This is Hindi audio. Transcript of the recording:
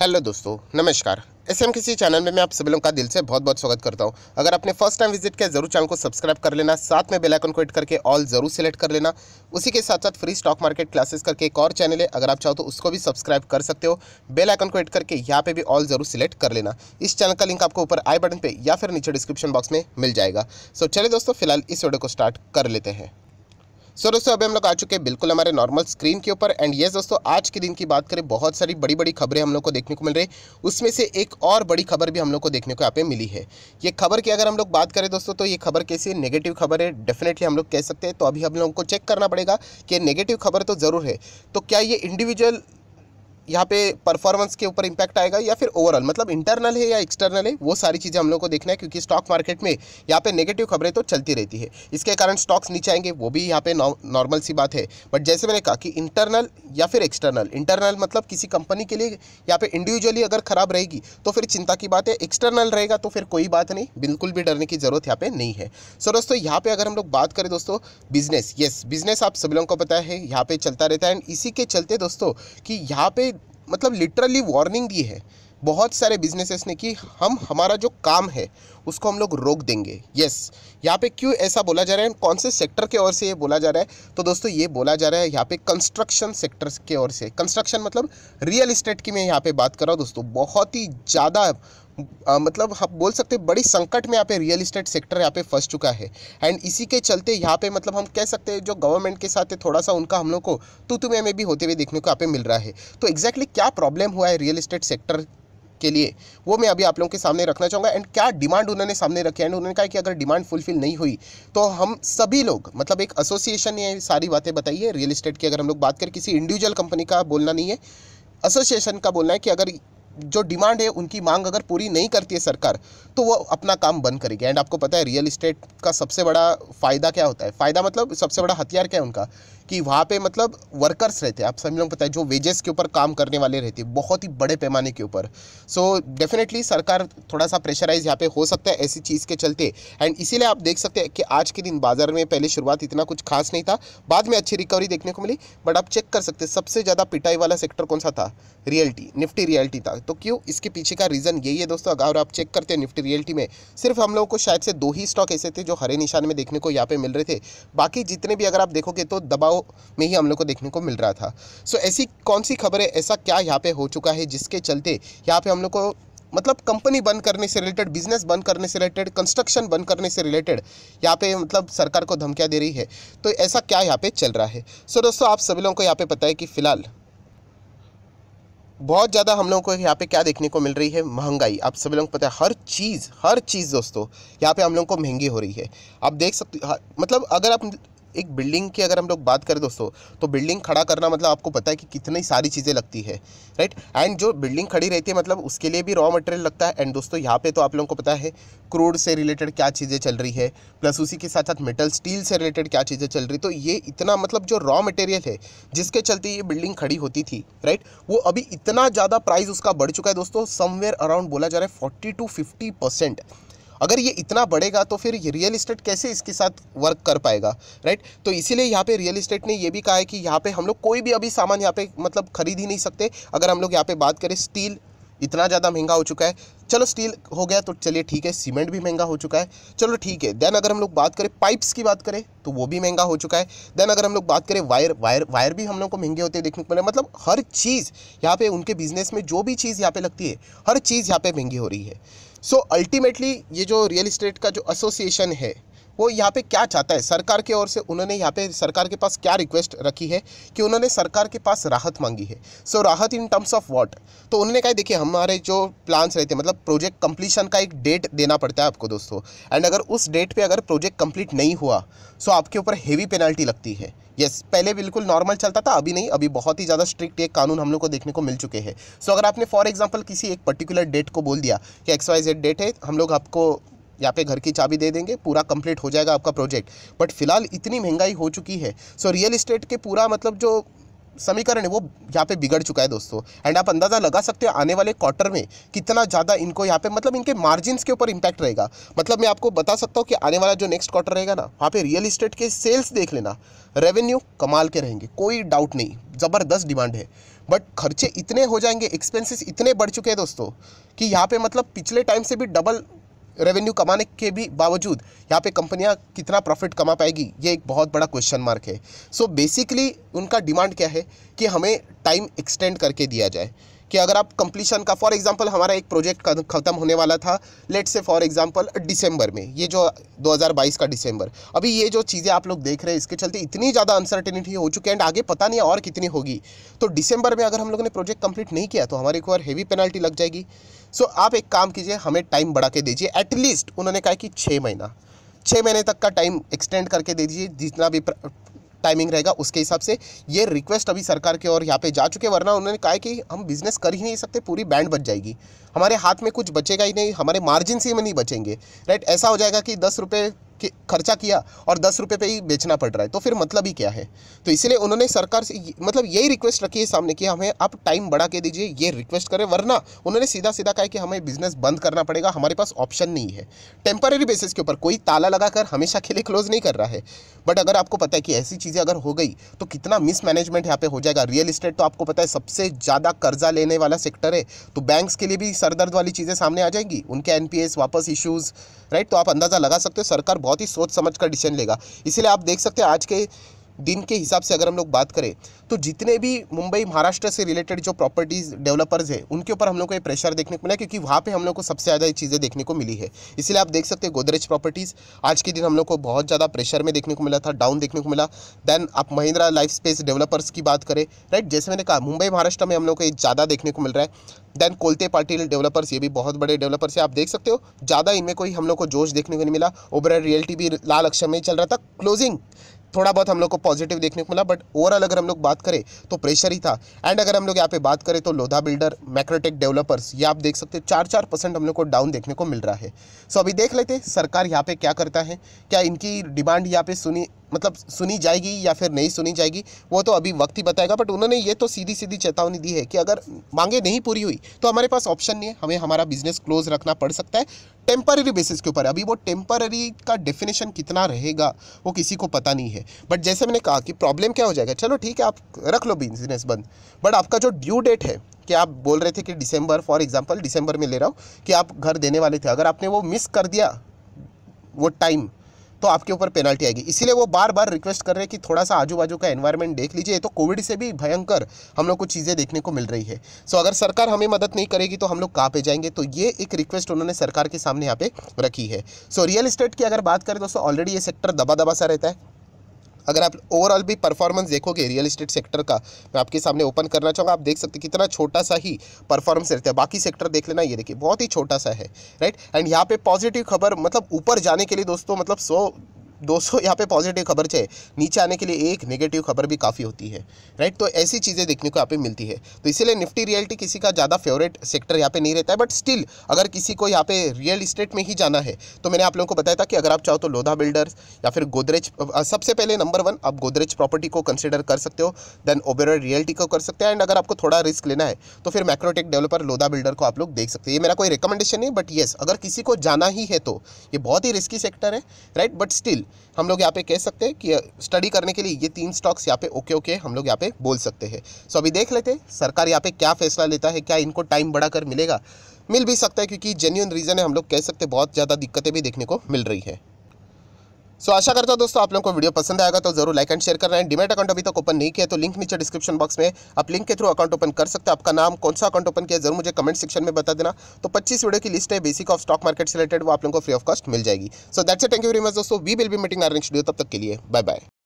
हेलो दोस्तों नमस्कार एस एम किसी चैनल में मैं आप सभी लोगों का दिल से बहुत बहुत स्वागत करता हूं अगर आपने फर्स्ट टाइम विजिट किया जरूर चैनल को सब्सक्राइब कर लेना साथ में बेल आइकन को हिट करके ऑल जरूर सेलेक्ट कर लेना उसी के साथ साथ फ्री स्टॉक मार्केट क्लासेस करके एक और चैनल है अगर आप चाहो तो उसको भी सब्सक्राइब कर सकते हो बेल आइकन को हिट करके यहाँ पर भी ऑल जरूर सिलेक्ट कर लेना इस चैनल का लिंक आपको ऊपर आई बटन पर या फिर नीचे डिस्क्रिप्शन बॉक्स में मिल जाएगा सो चले दोस्तों फिलहाल इस वीडियो को स्टार्ट कर लेते हैं सो दोस्तों अभी हम लोग आ चुके हैं बिल्कुल हमारे नॉर्मल स्क्रीन के ऊपर एंड यस दोस्तों आज के दिन की बात करें बहुत सारी बड़ी बड़ी खबरें हम लोग को देखने को मिल रही है उसमें से एक और बड़ी खबर भी हम लोग को देखने को यहाँ पे मिली है ये खबर की अगर हम लोग बात करें दोस्तों तो ये खबर कैसी नेगेटिव खबर है डेफिनेटली हम लोग कह सकते हैं तो अभी हम लोग को चेक करना पड़ेगा कि नेगेटिव खबर तो ज़रूर है तो क्या ये इंडिविजुअल यहाँ पे परफॉर्मेंस के ऊपर इम्पैक्ट आएगा या फिर ओवरऑल मतलब इंटरनल है या एक्सटर्नल है वो सारी चीज़ें हम लोग को देखना है क्योंकि स्टॉक मार्केट में यहाँ पे नेगेटिव खबरें तो चलती रहती है इसके कारण स्टॉक्स नीचे आएंगे वो भी यहाँ पे नॉर्मल सी बात है बट जैसे मैंने कहा कि इंटरनल या फिर एक्सटर्नल इंटरनल मतलब किसी कंपनी के लिए यहाँ पे इंडिविजुअली अगर खराब रहेगी तो फिर चिंता की बात है एक्सटर्नल रहेगा तो फिर कोई बात नहीं बिल्कुल भी डरने की ज़रूरत यहाँ पे नहीं है सो दोस्तों यहाँ पे अगर हम लोग बात करें दोस्तों बिजनेस येस बिजनेस आप सभी लोगों को पता है यहाँ पे चलता रहता है एंड इसी के चलते दोस्तों कि यहाँ पे मतलब लिटरली वार्निंग दी है बहुत सारे बिजनेसेस ने कि हम हमारा जो काम है उसको हम लोग रोक देंगे यस यहाँ पे क्यों ऐसा बोला जा रहा है कौन से सेक्टर के ओर से ये बोला जा रहा है तो दोस्तों ये बोला जा रहा है यहाँ पे कंस्ट्रक्शन सेक्टर के ओर से कंस्ट्रक्शन मतलब रियल इस्टेट की मैं यहाँ पे बात कर रहा हूँ दोस्तों बहुत ही ज़्यादा आ, मतलब हम बोल सकते हैं बड़ी संकट में यहाँ पे रियल इस्टेट सेक्टर यहाँ पे फंस चुका है एंड इसी के चलते यहाँ पे मतलब हम कह सकते हैं जो गवर्नमेंट के साथ है थोड़ा सा उनका हम लोग को तो तुम्हें में भी होते हुए देखने को यहाँ पे मिल रहा है तो एग्जैक्टली exactly क्या प्रॉब्लम हुआ है रियल इस्टेट सेक्टर के लिए वो मैं अभी आप लोगों के सामने रखना चाहूँगा एंड क्या डिमांड उन्होंने सामने रखी एंड उन्होंने कहा कि अगर डिमांड फुलफिल नहीं हुई तो हम सभी लोग मतलब एक एसोसिएशन ने सारी बातें बताई है रियल इस्टेट की अगर हम लोग बात करें किसी इंडिविजुअल कंपनी का बोलना नहीं है एसोसिएशन का बोलना है कि अगर जो डिमांड है उनकी मांग अगर पूरी नहीं करती है सरकार तो वो अपना काम बंद करेगी एंड आपको पता है रियल इस्टेट का सबसे बड़ा फ़ायदा क्या होता है फ़ायदा मतलब सबसे बड़ा हथियार क्या है उनका कि वहाँ पे मतलब वर्कर्स रहते हैं आप सभी लोग पता है जो वेजेस के ऊपर काम करने वाले रहते हैं बहुत ही बड़े पैमाने के ऊपर सो डेफिनेटली सरकार थोड़ा सा प्रेशराइज यहाँ पे हो सकता है ऐसी चीज़ के चलते एंड इसीलिए आप देख सकते हैं कि आज के दिन बाजार में पहले शुरुआत इतना कुछ खास नहीं था बाद में अच्छी रिकवरी देखने को मिली बट आप चेक कर सकते सबसे ज़्यादा पिटाई वाला सेक्टर कौन सा था रियल्टी निफ्टी रियल्टी था तो क्यों इसके पीछे का रीज़न यही है दोस्तों अगर आप चेक करते हैं निफ्टी रियल्टी में सिर्फ हम लोगों को शायद से दो ही स्टॉक ऐसे थे जो हरे निशान में देखने को यहाँ पे मिल रहे थे बाकी जितने भी अगर आप देखोगे तो दबाव खबरों में ही हम लोग को देखने को मिल रहा था सो so, ऐसी कौन सी खबर है ऐसा क्या यहाँ पे हो चुका है जिसके चलते यहाँ पे हम लोग को मतलब कंपनी बंद करने से रिलेटेड बिजनेस बंद करने से रिलेटेड कंस्ट्रक्शन बंद करने से रिलेटेड यहाँ पे मतलब सरकार को धमकियाँ दे रही है तो ऐसा क्या यहाँ पे चल रहा है सो so, दोस्तों आप सभी लोगों को यहाँ पे पता है कि फ़िलहाल बहुत ज़्यादा हम लोगों को यहाँ पे क्या देखने को मिल रही है महंगाई आप सभी लोगों को पता है हर चीज़ हर चीज़ दोस्तों यहाँ पे हम लोगों को महंगी हो रही है आप देख सकते मतलब अगर आप एक बिल्डिंग की अगर हम लोग बात करें दोस्तों तो बिल्डिंग खड़ा करना मतलब आपको पता है कि कितनी सारी चीज़ें लगती है राइट एंड जो बिल्डिंग खड़ी रहती है मतलब उसके लिए भी रॉ मटेरियल लगता है एंड दोस्तों यहाँ पे तो आप लोगों को पता है क्रूड से रिलेटेड क्या चीज़ें चल रही है प्लस उसी के साथ साथ मेटल स्टील से रिलेटेड क्या चीज़ें चल रही तो ये इतना मतलब जो रॉ मटेरियल है जिसके चलते ये बिल्डिंग खड़ी होती थी राइट वो अभी इतना ज़्यादा प्राइस उसका बढ़ चुका है दोस्तों समवेयर अराउंड बोला जा रहा है फोर्टी टू फिफ्टी परसेंट अगर ये इतना बढ़ेगा तो फिर ये रियल इस्टेट कैसे इसके साथ वर्क कर पाएगा राइट तो इसीलिए यहाँ पे रियल इस्टेट ने ये भी कहा है कि यहाँ पे हम लोग कोई भी अभी सामान यहाँ पे मतलब खरीद ही नहीं सकते अगर हम लोग यहाँ पे बात करें स्टील इतना ज़्यादा महंगा हो चुका है चलो स्टील हो गया तो चलिए ठीक है सीमेंट भी महंगा हो चुका है चलो ठीक है देन अगर हम लोग बात करें पाइप्स की बात करें तो वो भी महंगा हो चुका है देन अगर हम लोग बात करें वायर वायर वायर भी हम लोग को महंगे होते हैं देखने को मिले मतलब हर चीज़ यहाँ पे उनके बिजनेस में जो भी चीज़ यहाँ पे लगती है हर चीज़ यहाँ पे महंगी हो रही है सो so, अल्टीमेटली ये जो रियल इस्टेट का जो एसोसिएशन है वो यहाँ पे क्या चाहता है सरकार की ओर से उन्होंने यहाँ पे सरकार के पास क्या रिक्वेस्ट रखी है कि उन्होंने सरकार के पास राहत मांगी है सो so, राहत इन टर्म्स ऑफ वॉट तो उन्होंने कहा देखिए हमारे जो प्लान्स रहते हैं मतलब प्रोजेक्ट कंप्लीशन का एक डेट देना पड़ता है आपको दोस्तों एंड अगर उस डेट पर अगर प्रोजेक्ट कम्प्लीट नहीं हुआ सो आपके ऊपर हैवी पेनल्टी लगती है यस yes, पहले बिल्कुल नॉर्मल चलता था अभी नहीं अभी बहुत ही ज़्यादा स्ट्रिक्ट एक कानून हम लोग को देखने को मिल चुके हैं सो so, अगर आपने फॉर एग्जाम्पल किसी एक पर्टिकुलर डेट को बोल दिया कि एक्स वाई जेड डेट है हम लोग आपको यहाँ पे घर की चाबी दे देंगे पूरा कंप्लीट हो जाएगा आपका प्रोजेक्ट बट फिलहाल इतनी महंगाई हो चुकी है सो रियल इस्टेट के पूरा मतलब जो समीकरण है वो यहाँ पे बिगड़ चुका है दोस्तों एंड आप अंदाज़ा लगा सकते हो आने वाले क्वार्टर में कितना ज़्यादा इनको यहाँ पे मतलब इनके मार्जिनस के ऊपर इम्पैक्ट रहेगा मतलब मैं आपको बता सकता हूँ कि आने वाला जो नेक्स्ट क्वार्टर रहेगा ना वहाँ पे रियल इस्टेट के सेल्स देख लेना रेवेन्यू कमाल के रहेंगे कोई डाउट नहीं ज़बरदस्त डिमांड है बट खर्चे इतने हो जाएंगे एक्सपेंसिस इतने बढ़ चुके हैं दोस्तों कि यहाँ पे मतलब पिछले टाइम से भी डबल रेवेन्यू कमाने के भी बावजूद यहाँ पे कंपनियाँ कितना प्रॉफिट कमा पाएगी ये एक बहुत बड़ा क्वेश्चन मार्क है सो so बेसिकली उनका डिमांड क्या है कि हमें टाइम एक्सटेंड करके दिया जाए कि अगर आप कंप्लीशन का फॉर एग्जांपल हमारा एक प्रोजेक्ट ख़त्म होने वाला था लेट से फॉर एग्जांपल दिसंबर में ये जो 2022 का दिसंबर अभी ये जो चीज़ें आप लोग देख रहे हैं इसके चलते इतनी ज़्यादा अनसर्टेनिटी हो चुकी है एंड आगे पता नहीं और कितनी होगी तो दिसंबर में अगर हम लोगों ने प्रोजेक्ट कंप्लीट नहीं किया तो हमारे को और हैवी पेनल्टी लग जाएगी सो so, आप एक काम कीजिए हमें टाइम बढ़ा के दीजिए एटलीस्ट उन्होंने कहा कि छः महीना छः महीने तक का टाइम एक्सटेंड करके दे दीजिए जितना भी टाइमिंग रहेगा उसके हिसाब से ये रिक्वेस्ट अभी सरकार के और यहाँ पे जा चुके वरना उन्होंने कहा कि हम बिज़नेस कर ही नहीं सकते पूरी बैंड बच जाएगी हमारे हाथ में कुछ बचेगा ही नहीं हमारे मार्जिन से हम नहीं बचेंगे राइट ऐसा हो जाएगा कि दस रुपये खर्चा किया और दस रुपये पे ही बेचना पड़ रहा है तो फिर मतलब ही क्या है तो इसलिए उन्होंने सरकार से मतलब यही रिक्वेस्ट रखी है सामने कि हमें आप टाइम बढ़ा के दीजिए ये रिक्वेस्ट करें वरना उन्होंने सीधा सीधा कहा कि हमें बिजनेस बंद करना पड़ेगा हमारे पास ऑप्शन नहीं है टेम्पररी बेसिस के ऊपर कोई ताला लगाकर हमेशा के लिए क्लोज नहीं कर रहा है बट अगर आपको पता है कि ऐसी चीज़ें अगर हो गई तो कितना मिसमैनेजमेंट यहाँ पे हो जाएगा रियल इस्टेट तो आपको पता है सबसे ज़्यादा कर्जा लेने वाला सेक्टर है तो बैंक्स के लिए भी सरदर्द वाली चीज़ें सामने आ जाएंगी उनके एन वापस इशूज़ राइट तो आप अंदाज़ा लगा सकते हो सरकार बहुत ही सोच समझ कर डिसीजन लेगा इसीलिए आप देख सकते हैं आज के दिन के हिसाब से अगर हम लोग बात करें तो जितने भी मुंबई महाराष्ट्र से रिलेटेड जो प्रॉपर्टीज़ डेवलपर्स हैं उनके ऊपर हम लोग को ये प्रेशर देखने को मिला क्योंकि वहाँ पर हम लोग को सबसे ज़्यादा ये चीज़ें देखने को मिली है इसलिए आप देख सकते हैं गोदरेज प्रॉपर्टीज़ आज के दिन हम लोग को बहुत ज़्यादा प्रेशर में देखने को मिला था डाउन देखने को मिला देन आप महिंद्रा लाइफ स्पेस डेवलपर्स की बात करें राइट जैसे मैंने कहा मुंबई महाराष्ट्र में हम लोग को ये ज़्यादा देखने को मिल रहा है देन कोलते पाटिल डेवलपर्स ये भी बहुत बड़े डेवलपर्स है आप देख सकते हो ज़्यादा इनमें कोई हम लोग को जोश देखने को नहीं मिला ओबरा रियल्टी भी लाल अक्षर में ही चल रहा था क्लोजिंग थोड़ा बहुत हम लोग को पॉजिटिव देखने को मिला बट ओवरऑल अगर हम लोग बात करें तो प्रेशर ही था एंड अगर हम लोग यहाँ पे बात करें तो लोधा बिल्डर मैक्रोटेक डेवलपर्स ये आप देख सकते हैं चार चार परसेंट हम लोग को डाउन देखने को मिल रहा है सो so, अभी देख लेते हैं सरकार यहाँ पे क्या करता है क्या इनकी डिमांड यहाँ पे सुनी मतलब सुनी जाएगी या फिर नहीं सुनी जाएगी वो तो अभी वक्त ही बताएगा बट उन्होंने ये तो सीधी सीधी चेतावनी दी है कि अगर मांगे नहीं पूरी हुई तो हमारे पास ऑप्शन नहीं है हमें हमारा बिजनेस क्लोज रखना पड़ सकता है टेम्पररी बेसिस के ऊपर अभी वो टेम्पररी का डेफिनेशन कितना रहेगा वो किसी को पता नहीं है बट जैसे मैंने कहा कि प्रॉब्लम क्या हो जाएगा चलो ठीक है आप रख लो बिजनेस बंद बट आपका जो ड्यू डेट है कि आप बोल रहे थे कि डिसम्बर फॉर एग्जांपल डिसम्बर में ले रहा हूँ कि आप घर देने वाले थे अगर आपने वो मिस कर दिया वो टाइम तो आपके ऊपर पेनल्टी आएगी इसीलिए वो बार बार रिक्वेस्ट कर रहे हैं कि थोड़ा सा आजू बाजू का एनवायरमेंट देख लीजिए तो कोविड से भी भयंकर हम लोग को चीज़ें देखने को मिल रही है सो अगर सरकार हमें मदद नहीं करेगी तो हम लोग कहाँ पे जाएंगे तो ये एक रिक्वेस्ट उन्होंने सरकार के सामने यहाँ पे रखी है सो रियल इस्टेट की अगर बात करें दोस्तों ऑलरेडी ये सेक्टर दबा दबा सा रहता है अगर आप ओवरऑल भी परफॉर्मेंस देखोगे रियल इस्टेट सेक्टर का मैं आपके सामने ओपन करना चाहूँगा आप देख सकते कितना छोटा सा ही परफॉर्मेंस रहता है बाकी सेक्टर देख लेना ये देखिए बहुत ही छोटा सा है राइट एंड यहाँ पे पॉजिटिव खबर मतलब ऊपर जाने के लिए दोस्तों मतलब सौ दोस्तों यहाँ पे पॉजिटिव खबर चाहे नीचे आने के लिए एक नेगेटिव खबर भी काफ़ी होती है राइट तो ऐसी चीज़ें देखने को यहाँ पे मिलती है तो इसीलिए निफ्टी रियल्टी किसी का ज़्यादा फेवरेट सेक्टर यहाँ पे नहीं रहता है बट स्टिल अगर किसी को यहाँ पे रियल इस्टेट में ही जाना है तो मैंने आप लोगों को बताया था कि अगर आप चाहो तो लोधा बिल्डर्स या फिर गोदरेज सबसे पहले नंबर वन आप गोदरेज प्रॉपर्टी को कंसिडर कर सकते हो देन ओबेरॉय रियल्टी को कर सकते हैं एंड अगर आपको थोड़ा रिस्क लेना है तो फिर मैक्रोटेक डेवलपर लोधा बिल्डर को आप लोग देख सकते हैं ये मेरा कोई रिकमेंडेशन नहीं बट येस अगर किसी को जाना ही है तो ये बहुत ही रिस्की सेक्टर है राइट बट स्टिल हम लोग यहाँ पे कह सकते हैं कि स्टडी करने के लिए ये तीन स्टॉक्स यहाँ पे ओके ओके हम लोग यहाँ पे बोल सकते हैं सो अभी देख लेते हैं सरकार यहाँ पे क्या फैसला लेता है क्या इनको टाइम बढ़ाकर मिलेगा मिल भी सकता है क्योंकि जेन्यून रीज़न है हम लोग कह सकते हैं बहुत ज़्यादा दिक्कतें भी देखने को मिल रही है सो so, आशा करता हूँ दोस्तों आप लोगों को वीडियो पसंद आएगा तो जरूर लाइक एंड शेयर करना है डिमेट अकाउंट अभी तक ओपन नहीं किया तो लिंक नीचे डिस्क्रिप्शन बॉक्स में आप लिंक के थ्रू अकाउंट ओपन कर सकते हैं आपका नाम कौन सा अकाउंट ओपन किया जरूर मुझे कमेंट सेक्शन में बता देना तो पच्चीस वीडियो की लिस्ट है बेसिक ऑफ स्टॉक मार्केट से रिलेटेड वो आप लोगों को फ्री ऑफ कॉस्ट मिल जाएगी so that's thank you very much दोस्तों we will be meeting our next video तब तक के लिए बाय बाय